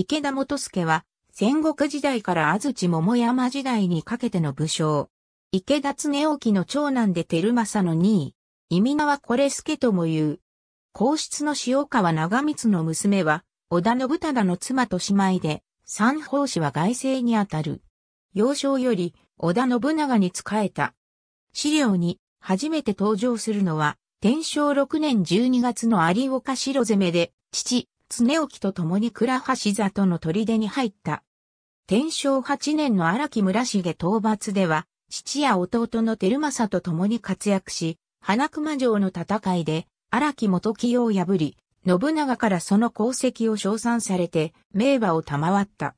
池田元助は、戦国時代から安土桃山時代にかけての武将。池田恒興の長男で照政の2位。意味名はこれ助とも言う。皇室の塩川長光の娘は、織田信忠の妻と姉妹で、三法師は外姓にあたる。幼少より、織田信長に仕えた。資料に、初めて登場するのは、天正6年12月の有岡城攻めで、父、常沖と共に倉橋里の砦に入った。天正8年の荒木村重討伐では、父や弟の照政と共に活躍し、花熊城の戦いで荒木元清を破り、信長からその功績を称賛されて、名馬を賜った。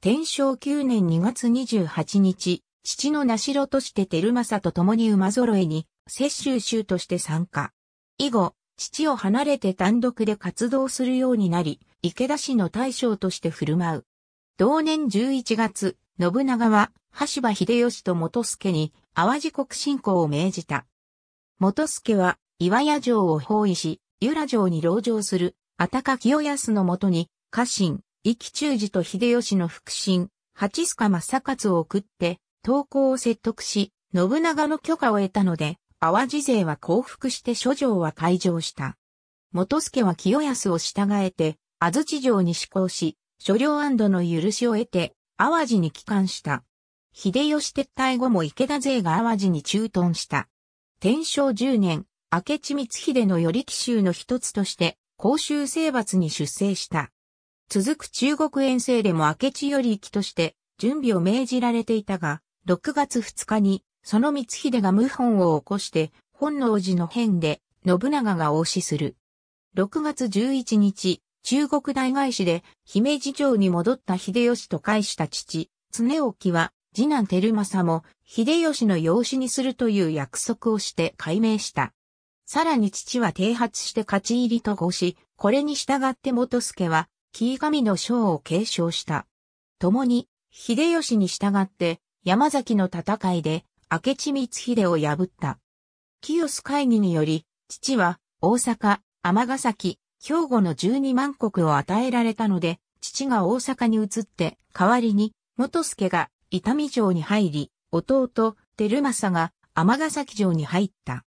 天正9年2月28日、父の名城として照政と共に馬揃えに、摂州州として参加。以後、父を離れて単独で活動するようになり、池田氏の大将として振る舞う。同年11月、信長は、羽柴秀吉と元助に、淡路国侵攻を命じた。元助は、岩屋城を包囲し、由良城に籠城する、たか清康のもとに、家臣、生中寺と秀吉の腹心、八須賀正勝を送って、投降を説得し、信長の許可を得たので、淡路勢は降伏して諸城は退場した。元助は清康を従えて、安土城に施行し、諸領安堵の許しを得て、淡路に帰還した。秀吉撤退後も池田勢が淡路に駐屯した。天正10年、明智光秀の寄り奇襲の一つとして、公衆征伐に出征した。続く中国遠征でも明智寄り行きとして、準備を命じられていたが、6月2日にその光秀が謀反を起こして、本能寺の変で、信長が応死する。6月11日、中国大外しで、姫路城に戻った秀吉と返した父、常沖は、次男照政も、秀吉の養子にするという約束をして改名した。さらに父は剃発して勝ち入りと合し、これに従って元助は、木神の章を継承した。共に、秀吉に従って、山崎の戦いで、明智光秀を破った。清須会議により、父は大阪、尼崎、兵庫の12万国を与えられたので、父が大阪に移って、代わりに、元助が伊丹城に入り、弟、照正が尼崎城に入った。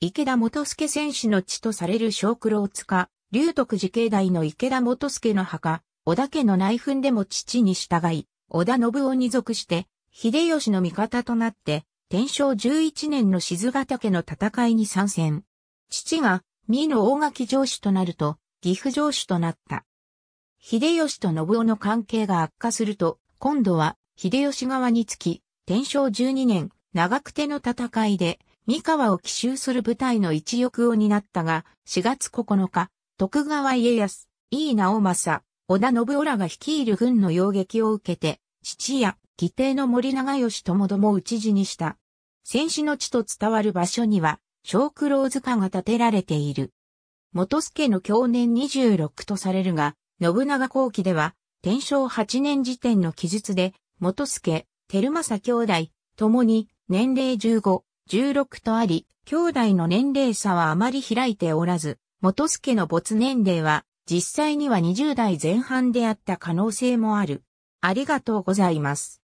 池田元助戦士の地とされる小九郎塚、龍徳寺境内の池田元助の墓、織田家の内紛でも父に従い、織田信夫に属して、秀吉の味方となって、天正11年の静ヶ岳の戦いに参戦。父が、三の大垣城主となると、岐阜城主となった。秀吉と信夫の関係が悪化すると、今度は、秀吉側につき、天正12年、長久手の戦いで、三河を奇襲する部隊の一翼を担ったが、4月9日、徳川家康、井伊直政、織田信夫らが率いる軍の要撃を受けて、父や義弟の森長義ともども討ち死にした。戦死の地と伝わる場所には、小九郎塚が建てられている。元助の去年26とされるが、信長後期では、天正8年時点の記述で、元助、照政兄弟、共に年齢15、16とあり、兄弟の年齢差はあまり開いておらず、元助の没年齢は実際には20代前半であった可能性もある。ありがとうございます。